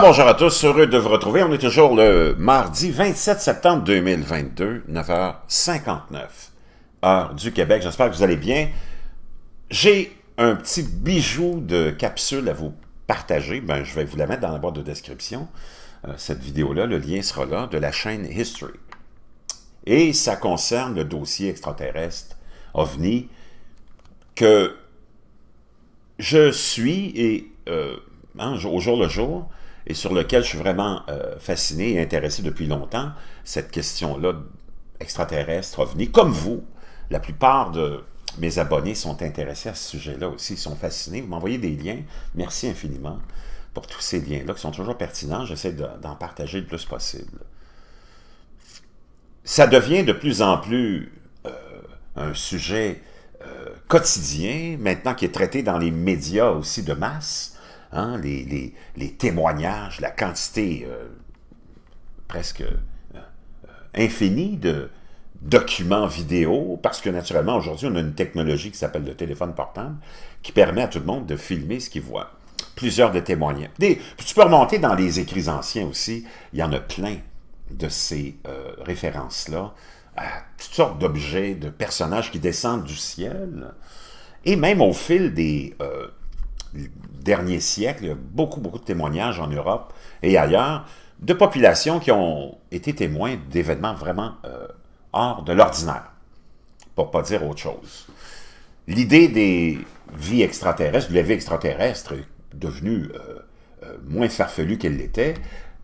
bonjour à tous, heureux de vous retrouver. On est toujours le mardi 27 septembre 2022, 9h59, heure du Québec. J'espère que vous allez bien. J'ai un petit bijou de capsule à vous partager. Ben, je vais vous la mettre dans la boîte de description. Euh, cette vidéo-là, le lien sera là, de la chaîne History. Et ça concerne le dossier extraterrestre OVNI que je suis et... Euh, hein, au jour le jour, et sur lequel je suis vraiment euh, fasciné et intéressé depuis longtemps, cette question-là extraterrestre, ovni, comme vous, la plupart de mes abonnés sont intéressés à ce sujet-là aussi, ils sont fascinés. Vous m'envoyez des liens, merci infiniment pour tous ces liens-là qui sont toujours pertinents. J'essaie d'en partager le plus possible. Ça devient de plus en plus euh, un sujet euh, quotidien, maintenant qui est traité dans les médias aussi de masse, Hein, les, témoignages, la quantité euh, presque euh, euh, infinie de documents vidéo, parce que naturellement, aujourd'hui, on a une technologie qui s'appelle le téléphone portable, qui permet à tout le monde de filmer ce qu'il voit. Plusieurs de témoignages. tu peux remonter dans les écrits anciens aussi, il y en a plein de ces références-là, à toutes sortes d'objets, de personnages qui descendent du ciel, et même au fil des, dernier siècle, il y a beaucoup, beaucoup de témoignages en Europe et ailleurs de populations qui ont été témoins d'événements vraiment euh, hors de l'ordinaire, pour pas dire autre chose. L'idée des vies extraterrestres, de la vie extraterrestre est devenue euh, euh, moins farfelue qu'elle l'était.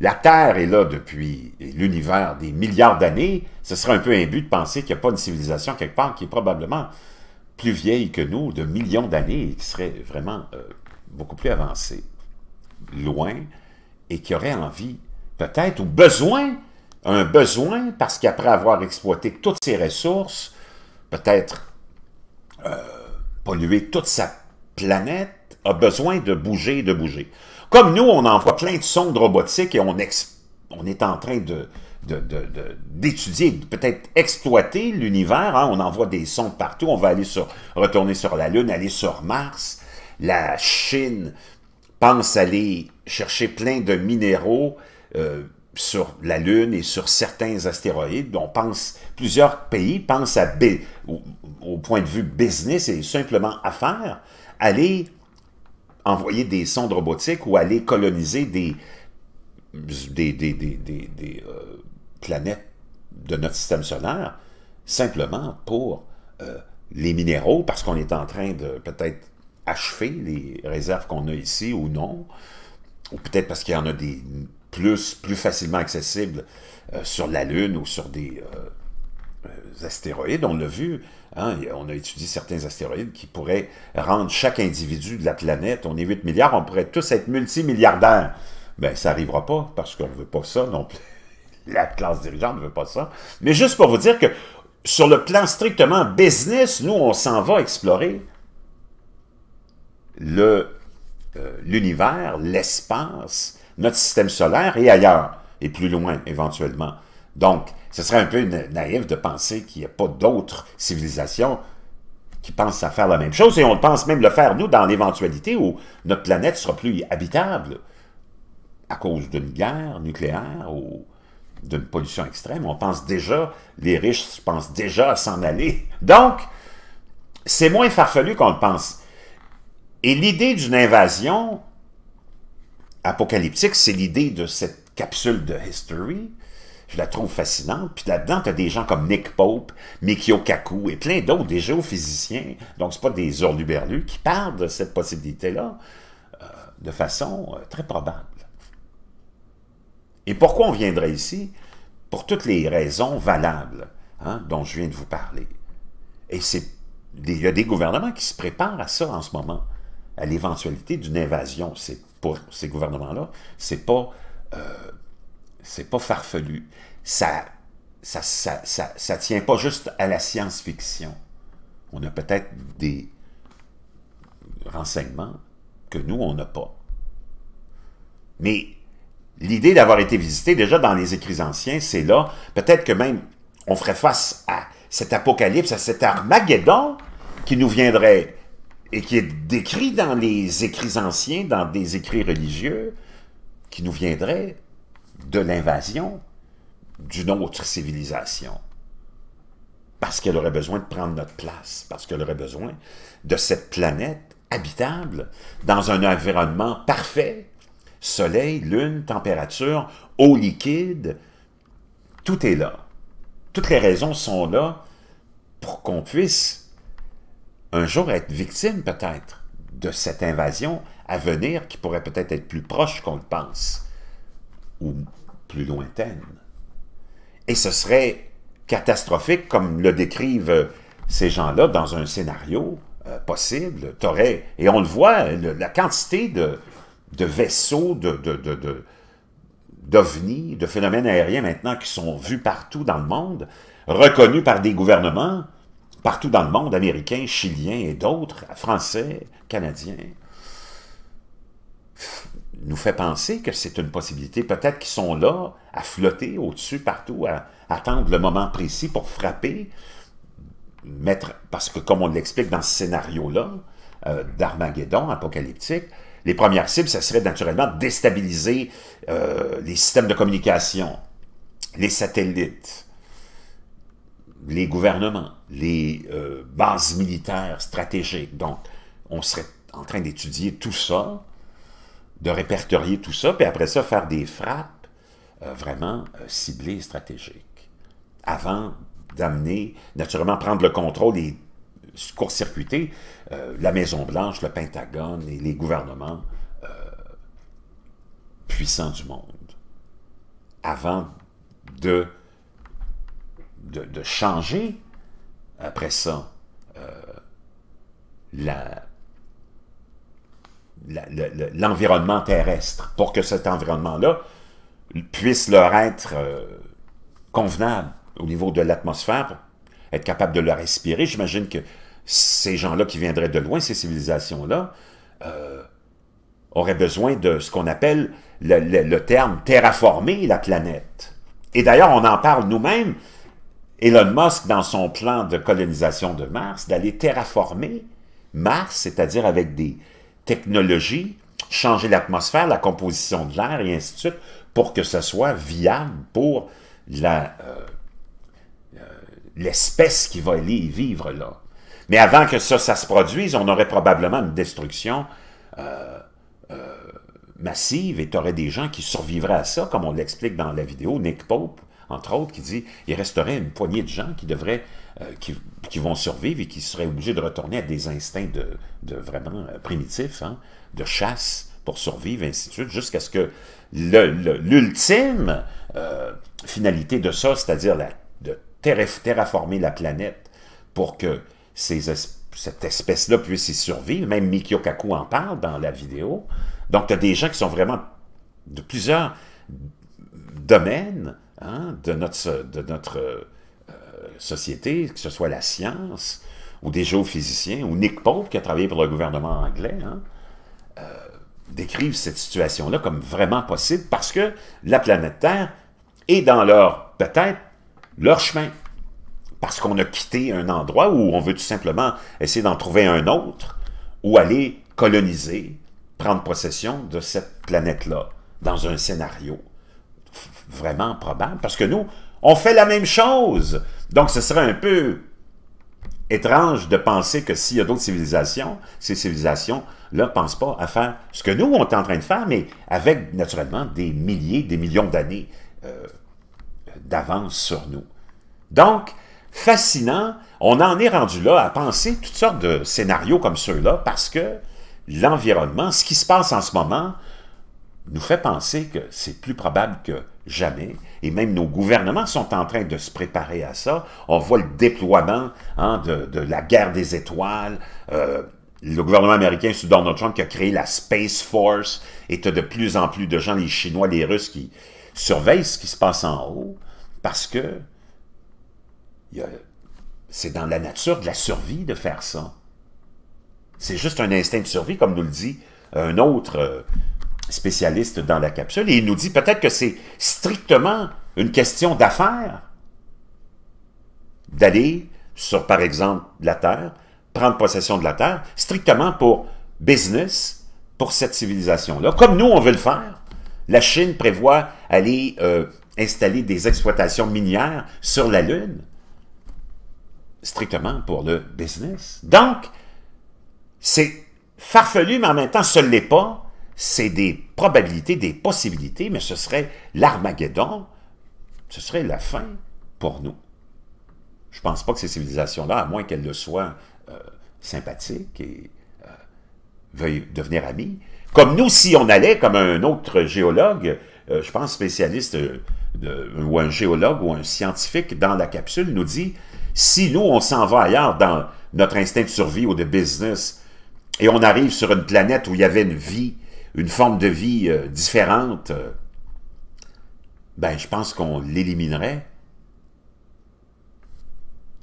La Terre est là depuis l'univers des milliards d'années. Ce serait un peu imbu de penser qu'il n'y a pas une civilisation quelque part qui est probablement plus vieilles que nous, de millions d'années, qui serait vraiment euh, beaucoup plus avancée, loin, et qui aurait envie, peut-être, ou besoin, un besoin, parce qu'après avoir exploité toutes ses ressources, peut-être euh, polluer toute sa planète, a besoin de bouger, de bouger. Comme nous, on envoie plein de sondes robotiques et on, on est en train de d'étudier, peut-être exploiter l'univers. Hein. On envoie des sondes partout, on va aller sur, retourner sur la Lune, aller sur Mars. La Chine pense aller chercher plein de minéraux euh, sur la Lune et sur certains astéroïdes. On pense, plusieurs pays pensent à, au, point de vue business et simplement affaires, aller envoyer des sondes robotiques ou aller coloniser des, des, euh, planète de notre système solaire simplement pour euh, les minéraux, parce qu'on est en train de peut-être achever les réserves qu'on a ici ou non, ou peut-être parce qu'il y en a des plus, plus facilement accessibles euh, sur la Lune ou sur des euh, astéroïdes, on l'a vu, hein, on a étudié certains astéroïdes qui pourraient rendre chaque individu de la planète, on est 8 milliards, on pourrait tous être multimilliardaires. Ben, ça n'arrivera pas parce qu'on ne veut pas ça non plus la classe dirigeante ne veut pas ça. Mais juste pour vous dire que sur le plan strictement business, nous, on s'en va explorer euh, l'univers, le, l'espace, notre système solaire et ailleurs, et plus loin éventuellement. Donc, ce serait un peu naïf de penser qu'il n'y a pas d'autres civilisations qui pensent à faire la même chose, et on pense même le faire, nous, dans l'éventualité où notre planète sera plus habitable à cause d'une guerre nucléaire ou d'une pollution extrême. On pense déjà, les riches pensent déjà à s'en aller. Donc, c'est moins farfelu qu'on le pense. Et l'idée d'une invasion apocalyptique, c'est l'idée de cette capsule de history. Je la trouve fascinante. Puis là-dedans, tu as des gens comme Nick Pope, Mikio Kaku et plein d'autres, des géophysiciens, donc ce pas des hurluberlus, qui parlent de cette possibilité-là euh, de façon euh, très probable. Et pourquoi on viendrait ici? Pour toutes les raisons valables hein, dont je viens de vous parler. Et il y a des gouvernements qui se préparent à ça en ce moment, à l'éventualité d'une invasion. C'est pour ces gouvernements-là, c'est pas, euh, c'est pas farfelu. Ça ça, ça, ça, ça, tient pas juste à la science-fiction. On a peut-être des renseignements que nous, on n'a pas. Mais L'idée d'avoir été visité déjà dans les écrits anciens, c'est là. Peut-être que même on ferait face à cet apocalypse, à cet Armageddon qui nous viendrait et qui est décrit dans les écrits anciens, dans des écrits religieux, qui nous viendrait de l'invasion d'une autre civilisation. Parce qu'elle aurait besoin de prendre notre place, parce qu'elle aurait besoin de cette planète habitable, dans un environnement parfait, soleil, lune, température, eau liquide, tout est là. Toutes les raisons sont là pour qu'on puisse un jour être victime peut-être de cette invasion à venir qui pourrait peut-être être plus proche qu'on le pense ou plus lointaine. Et ce serait catastrophique comme le décrivent ces gens-là dans un scénario euh, possible. et on le voit, la quantité de, de vaisseaux, de, de, de, d'ovnis, de phénomènes aériens maintenant qui sont vus partout dans le monde, reconnus par des gouvernements, partout dans le monde, américains, chiliens et d'autres, français, canadiens, nous fait penser que c'est une possibilité. Peut-être qu'ils sont là, à flotter au-dessus, partout, à, attendre le moment précis pour frapper, mettre, parce que comme on l'explique dans ce scénario-là, euh, d'Armageddon apocalyptique, les premières cibles, ça serait naturellement déstabiliser euh, les systèmes de communication, les satellites, les gouvernements, les euh, bases militaires stratégiques. Donc, on serait en train d'étudier tout ça, de répertorier tout ça, puis après ça, faire des frappes euh, vraiment ciblées et stratégiques, avant d'amener, naturellement, prendre le contrôle et court circuité euh, la Maison-Blanche, le Pentagone et les gouvernements euh, puissants du monde avant de, de, changer après ça euh, la l'environnement terrestre pour que cet environnement-là puisse leur être convenable au niveau de l'atmosphère, être capable de le respirer. J'imagine que ces gens-là qui viendraient de loin, ces civilisations-là, euh, auraient besoin de ce qu'on appelle le, terme terraformer la planète. Et d'ailleurs, on en parle nous-mêmes, Elon Musk, dans son plan de colonisation de Mars, d'aller terraformer Mars, c'est-à-dire avec des technologies, changer l'atmosphère, la composition de l'air et ainsi de suite, pour que ce soit viable pour euh, euh, l'espèce qui va aller y vivre là. Mais avant que ça, ça se produise, on aurait probablement une destruction euh, euh, massive et tu aurais des gens qui survivraient à ça, comme on l'explique dans la vidéo, Nick Pope, entre autres, qui dit il resterait une poignée de gens qui devraient, euh, qui, vont survivre et qui seraient obligés de retourner à des instincts de, vraiment primitifs, hein, de chasse pour survivre, ainsi de suite, jusqu'à ce que l'ultime finalité de ça, c'est-à-dire de terraformer la planète pour que cette espèce-là puisse y survivre. Même Mikio Kaku en parle dans la vidéo. Donc, y as des gens qui sont vraiment de plusieurs domaines hein, de notre, de euh, société, que ce soit la science ou des géophysiciens, ou Nick Pope, qui a travaillé pour le gouvernement anglais, hein, euh, décrivent cette situation-là comme vraiment possible parce que la planète Terre est dans leur, peut-être, leur chemin parce qu'on a quitté un endroit où on veut tout simplement essayer d'en trouver un autre ou aller coloniser, prendre possession de cette planète-là dans un scénario vraiment probable, parce que nous, on fait la même chose. Donc, ce serait un peu étrange de penser que s'il y a d'autres civilisations, ces civilisations-là ne pensent pas à faire ce que nous, on est en train de faire, mais avec, naturellement, des milliers, des millions d'années euh, d'avance sur nous. Donc, fascinant. On en est rendu là à penser toutes sortes de scénarios comme ceux-là parce que l'environnement, ce qui se passe en ce moment, nous fait penser que c'est plus probable que jamais. Et même nos gouvernements sont en train de se préparer à ça. On voit le déploiement hein, de, la guerre des étoiles. Euh, le gouvernement américain sous Donald Trump qui a créé la Space Force et tu de plus en plus de gens, les Chinois, les Russes, qui surveillent ce qui se passe en haut parce que c'est dans la nature de la survie de faire ça. C'est juste un instinct de survie, comme nous le dit un autre euh, spécialiste dans la capsule, et il nous dit peut-être que c'est strictement une question d'affaires d'aller sur, par exemple, la Terre, prendre possession de la Terre, strictement pour business, pour cette civilisation-là. Comme nous, on veut le faire. La Chine prévoit aller euh, installer des exploitations minières sur la Lune strictement pour le business. Donc, c'est farfelu, mais en même temps, ce ne pas. C'est des probabilités, des possibilités, mais ce serait l'Armageddon, ce serait la fin pour nous. Je ne pense pas que ces civilisations-là, à moins qu'elles le soient euh, sympathiques et euh, veuillent devenir amies, comme nous, si on allait, comme un autre géologue, euh, je pense spécialiste ou un géologue ou un scientifique dans la capsule, nous dit si nous, on s'en va ailleurs dans notre instinct de survie ou de business, et on arrive sur une planète où il y avait une vie, une forme de vie euh, différente, euh, ben je pense qu'on l'éliminerait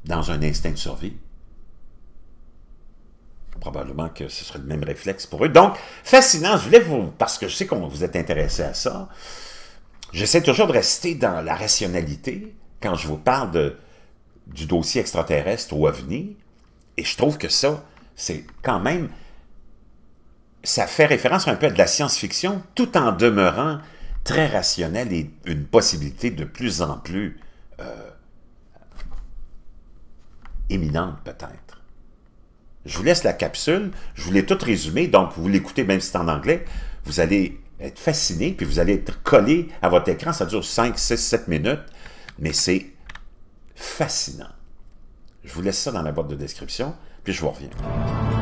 dans un instinct de survie. Probablement que ce serait le même réflexe pour eux. Donc, fascinant, je voulais vous, parce que je sais qu'on vous êtes intéressé à ça, j'essaie toujours de rester dans la rationalité quand je vous parle de, du dossier extraterrestre au avenir, et je trouve que ça, c'est quand même... Ça fait référence un peu à de la science-fiction, tout en demeurant très rationnel et une possibilité de plus en plus euh, éminente, peut-être. Je vous laisse la capsule, je voulais tout résumer, donc vous l'écoutez même si c'est en anglais, vous allez être fasciné, puis vous allez être collé à votre écran, ça dure 5, 6, 7 minutes, mais c'est fascinant. Je vous laisse ça dans la boîte de description, puis je vous reviens.